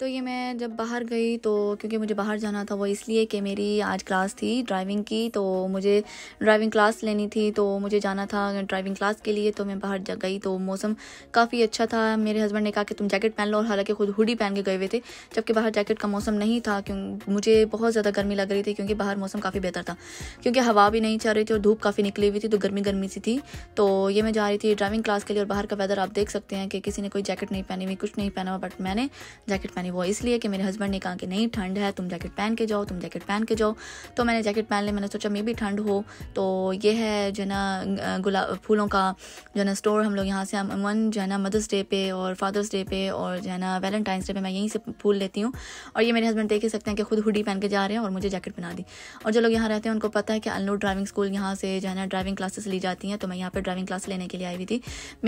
तो ये मैं जब बाहर गई तो क्योंकि मुझे बाहर जाना था वो इसलिए कि मेरी आज क्लास थी ड्राइविंग की तो मुझे ड्राइविंग क्लास लेनी थी तो मुझे जाना था ड्राइविंग क्लास के लिए तो मैं बाहर जा गई तो मौसम काफ़ी अच्छा था मेरे हस्बैंड ने कहा कि तुम जैकेट पहन लो और हालांकि खुद हुडी पहन के गए हुए थे जबकि बाहर जैकेट का मौसम नहीं था क्यों मुझे बहुत ज़्यादा गर्मी लग रही थी क्योंकि बाहर मौसम काफ़ी बेहतर था क्योंकि हवा भी नहीं चल रही थी और धूप काफ़ी निकली हुई थी तो गर्मी गर्मी सी थी तो ये मैं जा रही थी ड्राइविंग क्लास के लिए और बाहर का वेदर आप देख सकते हैं कि किसी ने कोई जैकेट नहीं पहनी हुई कुछ नहीं पहना हुआ बट मैंने जैकेट पहनी मैंने वो इसलिए कि मेरे हस्बैंड ने कहा कि नहीं ठंड है तुम जैकेट पहन के जाओ तुम जैकेट पहन के जाओ तो मैंने जैकेट पहन ली मैंने सोचा मे भी ठंड हो तो ये है जो ना गुलाब फूलों का जो ना स्टोर हम लोग यहाँ से अमूमन जो है ना मदर्स डे पे और फादर्स डे पे और जो है ना वैलेंटाइंस डे पे मैं यहीं से फूल लेती हूँ और ये मेरे हस्बैंड देख ही सकते हैं कि खुद हुडी पहन के जा रहे हैं और मुझे जैकेट पहना दी और जो लोग यहाँ रहते हैं उनको पता है कि अनलोड ड्राइविंग स्कूल यहाँ से जो है ना ड्राइविंग क्लासेस ली जाती हैं तो मैं यहाँ पर ड्राइविंग क्लास लेने के लिए आई हुई थी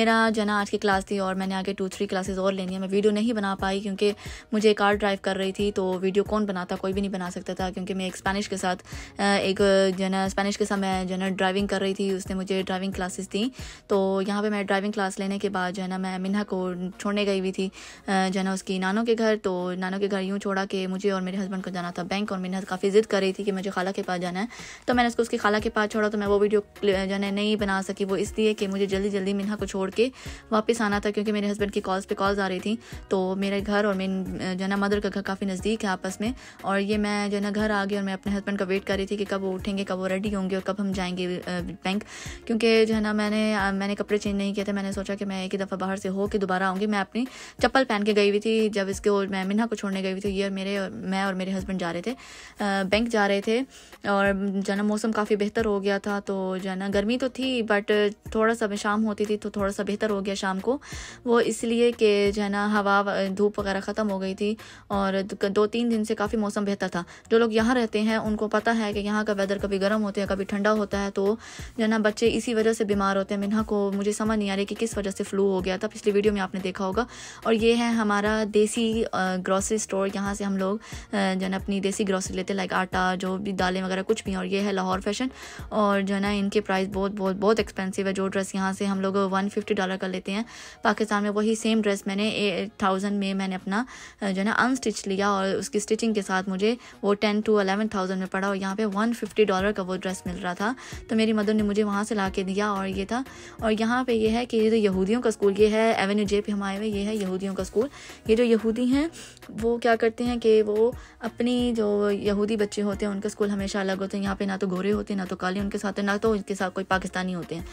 मेरा जो है ना आज की क्लास थी और मैंने आगे टू थ्री क्लासेस और लेनी है मैं वीडियो नहीं बना पाई क्योंकि मुझे कार ड्राइव कर रही थी तो वीडियो कौन बनाता कोई भी नहीं बना सकता था क्योंकि मैं एक स्पेनिश के साथ एक जो है ना स्पेनिश के साथ मैं जो है ना ड्राइविंग कर रही थी उसने मुझे ड्राइविंग क्लासेस दी तो यहाँ पर मैं ड्राइविंग क्लास लेने के बाद जो है ना मैं मिन्हा को छोड़ने गई हुई थी जो है ना उसकी नानों के घर तो नानों के घर यूँ छोड़ा कि मुझे और मेरे हस्बैंड को जाना था बैंक और मिन्हा काफ़ी ज़िद कर रही थी कि मुझे खाला के पास जाना है तो मैंने उसको उसकी खाला के पास छोड़ा तो मैं वो वीडियो जो है नहीं बना सकी वो इसलिए कि मुझे जल्दी जल्दी मिन्हा को छोड़ के वापस आना था क्योंकि मेरे हस्बैंड की कॉल्स पे कॉल्स आ रही थी तो मेरे घर और मेन जो है ना मदर का घर काफ़ी नज़दीक है आपस में और ये मैं जो है ना घर आ गई और मैं अपने हस्बैंड का वेट कर रही थी कि कब वो उठेंगे कब वो रेडी होंगे और कब हम जाएंगे बैंक क्योंकि जो है ना मैंने मैंने कपड़े चेंज नहीं किए थे मैंने सोचा कि मैं एक ही दफ़ा बाहर से होकर दोबारा आऊँगी मैं अपनी चप्पल पहन के गई हुई थी जब इसके और मैं मिना को छोड़ने गई हुई थी ये और मेरे मैं और मेरे हस्बैंड जा रहे थे बैंक जा रहे थे और जो है ना मौसम काफ़ी बेहतर हो गया था तो जो है ना गर्मी तो थी बट थोड़ा सा शाम होती थी तो थोड़ा सा बेहतर हो गया शाम को वो इसलिए कि जो है ना हवा धूप वगैरह ख़त्म हो गई आई थी और दो तीन दिन से काफ़ी मौसम बेहतर था जो लोग यहाँ रहते हैं उनको पता है कि यहाँ का वेदर कभी गर्म होता है कभी ठंडा होता है तो जो ना बच्चे इसी वजह से बीमार होते हैं मिन्हा को मुझे समझ नहीं आ रही कि किस वजह से फ्लू हो गया था पिछली वीडियो में आपने देखा होगा और ये है हमारा देसी ग्रॉसरी स्टोर यहाँ से हम लोग जो ना अपनी देसी ग्रॉसरी लेते हैं लाइक आटा जो भी दालें वगैरह कुछ भी और ये है लाहौर फैशन और जो है ना इनके प्राइस बहुत बहुत बहुत एक्सपेंसिव है जो ड्रेस यहाँ से हम लोग वन फिफ्टी डॉलर का लेते हैं पाकिस्तान में वही सेम ड्रेस मैंने एट थाउजेंड में मैंने अपना जो है ना अनस्टिच लिया और उसकी स्टिचिंग के साथ मुझे वो टेन टू अलेवन थाउजेंड में पड़ा और यहाँ पे वन फिफ्टी डॉलर का वो ड्रेस मिल रहा था तो मेरी मदर ने मुझे वहाँ से ला के दिया और ये था और यहाँ पे ये है कि ये तो यहूदियों का स्कूल ये है एवेन्यू जे पे हमारे हुए ये है यहूदियों का स्कूल ये जो यहूदी हैं वो क्या करते हैं कि वो अपनी जो यहूदी बच्चे होते हैं उनका स्कूल हमेशा अलग होते हैं यहाँ पे ना तो गोरे होते हैं ना तो काले उनके साथ ना तो उनके साथ कोई पाकिस्तानी होते हैं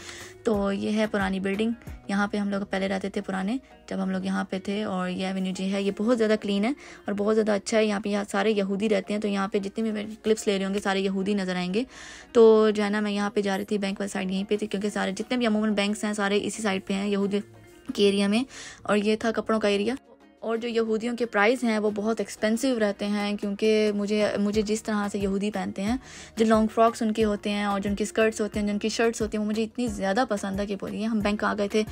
तो ये है पुरानी बिल्डिंग यहाँ पे हम लोग पहले रहते थे पुराने जब हम लोग यहाँ पे थे और ये एवेन्यू जे है ये बहुत ज़्यादा ज़्यादा क्लीन है और बहुत ज़्यादा अच्छा है यहाँ पे यहाँ सारे यहूदी रहते हैं तो यहाँ पे जितने भी मैं क्लिप्स ले रहे होंगे सारे यहूदी नज़र आएंगे तो जो है ना मैं यहाँ पे जा रही थी बैंक वाली साइड यहीं पे थी क्योंकि सारे जितने भी अमूमन बैंक्स हैं सारे इसी साइड पे हैं यहूदी के एरिया में और ये था कपड़ों का एरिया और जो यहूदियों के प्राइस हैं वो बहुत एक्सपेंसिव रहते हैं क्योंकि मुझे मुझे जिस तरह से यहूदी पहनते हैं जो लॉन्ग फ्रॉक्स उनके होते हैं और जो स्कर्ट्स होते हैं जो उनकी शर्ट्स होती हैं वो मुझे इतनी ज़्यादा पसंद है कि बोलिए हम बैंक आ गए थे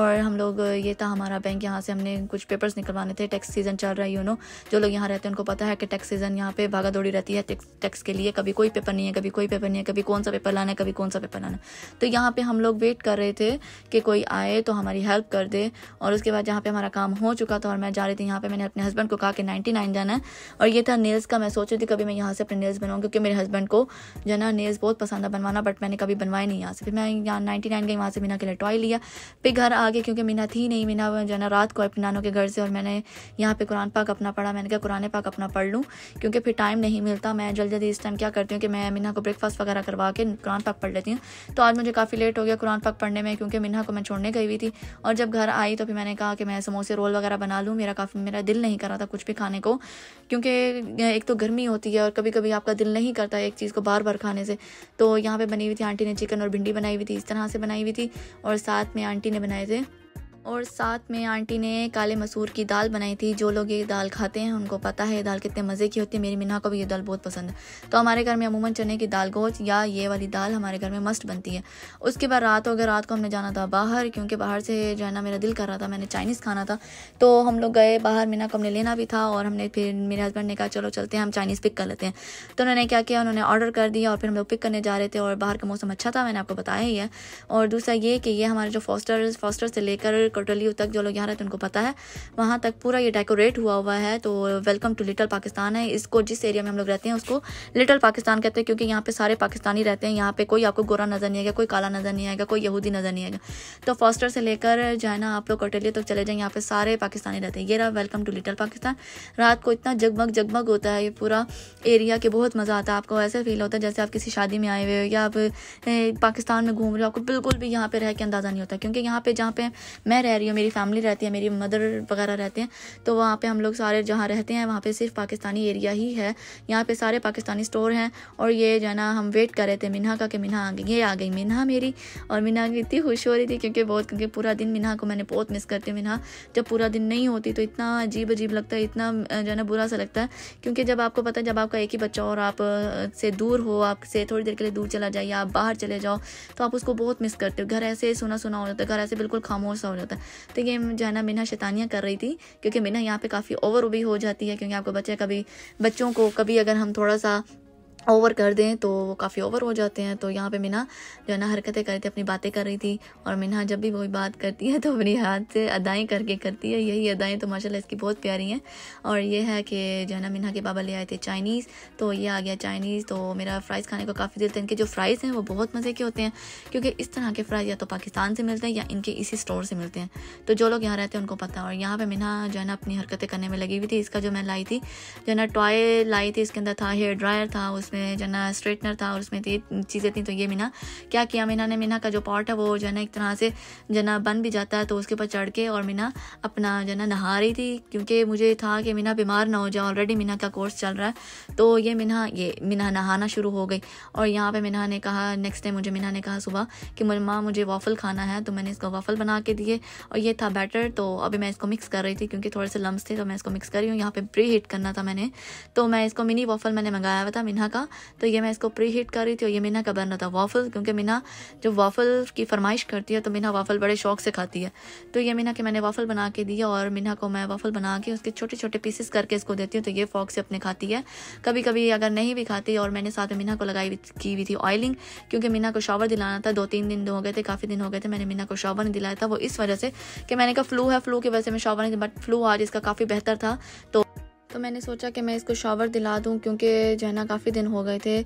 और हम लोग ये था हमारा बैंक यहाँ से हमने कुछ पेपर्स निकलवाने थे टैक्स सीज़न चल रहा है यू नो जो लोग यहाँ रहते हैं उनको पता है कि टैक्स सीज़न यहाँ पर भागा दौड़ी रहती है टैक्स के लिए कभी कोई पेपर नहीं है कभी कोई पेपर नहीं है कभी कौन सा पेपर लाना है कभी कौन सा पेपर लाना है तो यहाँ पर हम लोग वेट कर रहे थे कि कोई आए तो हमारी हेल्प कर दे और उसके बाद जहाँ पर हमारा काम हो चुका था और मैं मैं जा रही थी यहाँ पे मैंने अपने हस्बैंड को कहा कि नाइन्टी नाइन जाना है और ये था नेल्स का मैं सोच रही थी कभी मैं यहाँ से अपने नेल्स बनवाऊँ क्योंकि मेरे हस्बैंड को जो ना नेल्स बहुत पसंद है बनवाना बट मैंने कभी बनवाए नहीं यहाँ से फिर मैं यहाँ नाइन्टी नाइन गई वहाँ से मीना के लिए टॉय लिया फिर घर आ गए क्योंकि मीना थी नहीं मीना जो ना रात को अपने नानों के घर से और मैंने यहाँ पर कुरान पाक अपना पढ़ा मैंने कहा कुरान पाक अपना पढ़ लूँ क्योंकि फिर टाइम नहीं मिलता मैं जल्दी जल्दी इस टाइम क्या करती हूँ कि मैं मीना को ब्रेकफास्ट वगैरह करवा के कुरान पाक पढ़ लेती हूँ तो आज मुझे काफ़ी लेट हो गया कुरान पाक पढ़ने में क्योंकि मीना को मैं छोड़ने गई हुई थी और जब घर आई तो फिर मैंने कहा कि मैं समोसे रोल वगैरह बना लूँ मेरा काफ़ी मेरा दिल नहीं कर रहा था कुछ भी खाने को क्योंकि एक तो गर्मी होती है और कभी कभी आपका दिल नहीं करता एक चीज़ को बार बार खाने से तो यहाँ पे बनी हुई थी आंटी ने चिकन और भिंडी बनाई हुई थी इस तरह से बनाई हुई थी और साथ में आंटी ने बनाए थे और साथ में आंटी ने काले मसूर की दाल बनाई थी जो लोग ये दाल खाते हैं उनको पता है ये दाल कितने मज़े की होती है मेरी मिना को भी ये दाल बहुत पसंद है तो हमारे घर में अमूमन चने की दाल गोच या ये वाली दाल हमारे घर में मस्त बनती है उसके बाद रात हो गया रात को हमने जाना था बाहर क्योंकि बाहर से जो है ना मेरा दिल कर रहा था मैंने चाइनीज़ खाना था तो हम लोग गए बाहर मीना को हमने लेना भी था और हमने फिर मेरे हस्बैंड ने कहा चलो चलते हैं हम चाइनीज़ पिक कर लेते हैं तो उन्होंने क्या किया उन्होंने ऑर्डर कर दिया और फिर हम लोग पिक करने जा रहे थे और बाहर का मौसम अच्छा था मैंने आपको बताया ही है और दूसरा ये कि ये हमारे जो फॉस्टर फॉस्टर से लेकर कोटलियू तक जो लोग यहाँ रहते हैं उनको पता है वहाँ तक पूरा ये डेकोरेट हुआ हुआ है तो वेलकम टू लिटल पाकिस्तान है इसको जिस एरिया में हम लोग रहते हैं उसको लिटल पाकिस्तान कहते हैं क्योंकि यहाँ पे सारे पाकिस्तानी रहते हैं यहाँ पे कोई आपको गोरा नज़र नहीं आएगा कोई काला नज़र नहीं आएगा कोई यहूदी नज़र नहीं आएगा तो फॉस्टर से लेकर जो है ना आप लोग कोटलियू तक चले जाएँ यहाँ पे सारे पाकिस्तानी रहते हैं ये रहा वेलकम टू लिटल पाकिस्तान रात को इतना जगमग जगमग होता है ये पूरा एरिया के बहुत मज़ा आता है आपको ऐसे फील होता है जैसे आप किसी शादी में आए हुए हो या आप पाकिस्तान में घूम रहे हो आपको बिल्कुल भी यहाँ पे रह के अंदाज़ा नहीं होता क्योंकि यहाँ पे जहाँ पे मैं मैं रह रही हूँ मेरी फैमिली रहती है मेरी मदर वगैरह रहते हैं तो वहाँ पे हम लोग सारे जहाँ रहते हैं वहाँ पे सिर्फ पाकिस्तानी एरिया ही है यहाँ पे सारे पाकिस्तानी स्टोर हैं और ये जो है ना हम वेट कर रहे थे मिन्हा का कि मिन्हा आ गई ये आ गई मीना मेरी और मीना की इतनी खुश हो रही थी क्योंकि बहुत क्योंकि पूरा दिन मिन्हा को मैंने बहुत मिस करती हूँ मिन्हा जब पूरा दिन नहीं होती तो इतना अजीब अजीब लगता है इतना जो है ना बुरा सा लगता है क्योंकि जब आपको पता है जब आपका एक ही बच्चा और आप से दूर हो आपसे थोड़ी देर के लिए दूर चला जाइए आप बाहर चले जाओ तो आप उसको बहुत मिस करते हो घर ऐसे सुना सुना हो जाता है घर ऐसे बिल्कुल खामोश हो जाता है था तो ये जो है ना मीना शैतानियाँ कर रही थी क्योंकि मीना यहाँ पे काफ़ी ओवर भी हो जाती है क्योंकि आपको बच्चे कभी बच्चों को कभी अगर हम थोड़ा सा ओवर कर दें तो वो काफ़ी ओवर हो जाते हैं तो यहाँ पे मीना जो है ना हरकतें कर थी अपनी बातें कर रही थी और मीना जब भी कोई बात करती है तो अपने हाथ से अदाएँ करके करती है यही अदाएँ तो माशाल्लाह इसकी बहुत प्यारी हैं और ये है कि जो है ना मीना के बाबा ले आए थे चाइनीज़ तो ये आ गया चाइनीज़ तो मेरा फ्राइज़ खाने को काफ़ी दिल था इनके जो फ्राइज़ हैं वो बहुत मज़े के होते हैं क्योंकि इस तरह के फ्राइज़ या तो पाकिस्तान से मिलते हैं या इनके इसी स्टोर से मिलते हैं तो जो लोग यहाँ रहते हैं उनको पता है और यहाँ पर मीना जो है ना अपनी हरकतें करने में लगी हुई थी इसका जो मैं लाई थी जो है ना टॉय लाई थी इसके अंदर था हेयर ड्रायर था उस उसमें जो ना स्ट्रेटनर था और उसमें चीज़ें थी तो ये मीना क्या किया मीना ने मीना का जो पार्ट है वो जो है ना एक तरह से जो ना बन भी जाता है तो उसके ऊपर चढ़ के और मीना अपना जो है ना नहा रही थी क्योंकि मुझे था कि मीना बीमार ना हो जाए ऑलरेडी मीना का कोर्स चल रहा है तो ये मीना ये मीना नहाना शुरू हो गई और यहाँ पर मीना ने कहा नेक्स्ट टाइम मुझे मीना ने कहा सुबह कि माँ मुझे वॉफल खाना है तो मैंने इसको वॉफल बना के दिए और ये था बैटर तो अभी मैं इसको मिक्स कर रही थी क्योंकि थोड़े से लम्स थे तो मैं इसको मिक्स कर रही हूँ यहाँ पे प्री हीट करना था मैंने तो मैं इसको मिनी वॉफल मैंने मंगाया हुआ था मीना का था तो ये मैं इसको प्री हीट कर रही थी और ये मीना का बनना था वाफल क्योंकि मीना जो वाफल की फरमाइश करती है तो मीना वाफल बड़े शौक से खाती है तो ये मीना के मैंने वाफल बना के दिया और मीना को मैं वाफल बना के उसके छोटे छोटे पीसेस करके इसको देती हूँ तो ये फॉक से अपने खाती है कभी कभी अगर नहीं भी खाती और मैंने साथ में मीना को लगाई की हुई थी ऑयलिंग क्योंकि मीना को शॉवर दिलाना था दो तीन दिन हो गए थे काफ़ी दिन हो गए थे मैंने मीना को शॉवर नहीं दिलाया था वो इस वजह से कि मैंने कहा फ्लू है फ्लू की वजह से मैं शॉवर नहीं बट फ्लू आज इसका काफ़ी बेहतर था तो तो मैंने सोचा कि मैं इसको शावर दिला दूं क्योंकि जो है ना काफ़ी दिन हो गए थे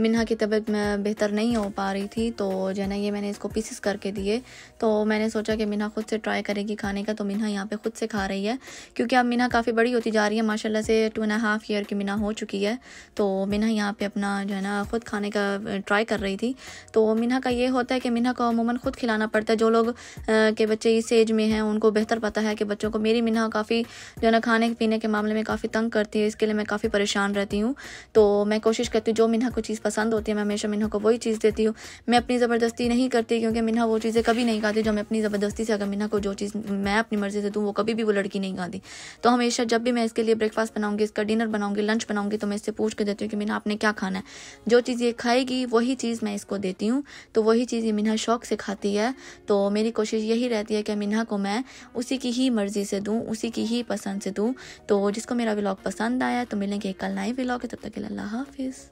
मिन्हा की तबीयत बेहतर नहीं हो पा रही थी तो जो है ना ये मैंने इसको पीसेस करके दिए तो मैंने सोचा कि मिन्हा खुद से ट्राई करेगी खाने का तो मिन्हा यहाँ पे खुद से खा रही है क्योंकि अब मिन्हा काफ़ी बड़ी होती जा रही है माशाला से टू एंड हाफ़ ईयर की मिना हो चुकी है तो मिन्हा यहाँ पर अपना जो है ना खुद खाने का ट्राई कर रही थी तो मिन्हा का ये होता है कि मिन्हा को अमूमन खुद खिलाना पड़ता है जो लोग के बच्चे इस एज में हैं उनको बेहतर पता है कि बच्चों को मेरी मिन्हा काफ़ी जो है ना खाने पीने के मामले में काफ़ी तंग करती है इसके लिए मैं काफ़ी परेशान रहती हूँ तो मैं कोशिश करती हूँ जो मिन्हा को चीज़ पसंद होती है मैं हमेशा मिन्हा को वही चीज़ देती हूँ मैं अपनी ज़बरदस्ती नहीं करती क्योंकि मिन्हा वो चीज़ें कभी नहीं खाती जो मैं अपनी ज़बरदस्ती से अगर मिन्हा को जो चीज़ मैं अपनी मर्ज़ी से दूँ वो कभी भी वो लड़की नहीं खाती तो हमेशा जब भी मैं इसके लिए ब्रेकफास्ट बनाऊँगी इसका डिनर बनाऊँगी लंच बनाऊँगी तो मैं इससे पूछ के देती हूँ कि मिन्हा आपने क्या खाना है जो चीज़ ये खाएगी वही चीज़ मैं इसको देती हूँ तो वही चीज़ ये मिन्हा शौक से खाती है तो मेरी कोशिश यही रहती है कि मिन्हा को मैं उसी की ही मर्ज़ी से दूँ उसी की ही पसंद से दूँ तो जिसको मेरा व्लॉग पसंद आया तो मिलेंगे कल नए व्लॉग है तब तक के लिए अल्लाह हाफिज़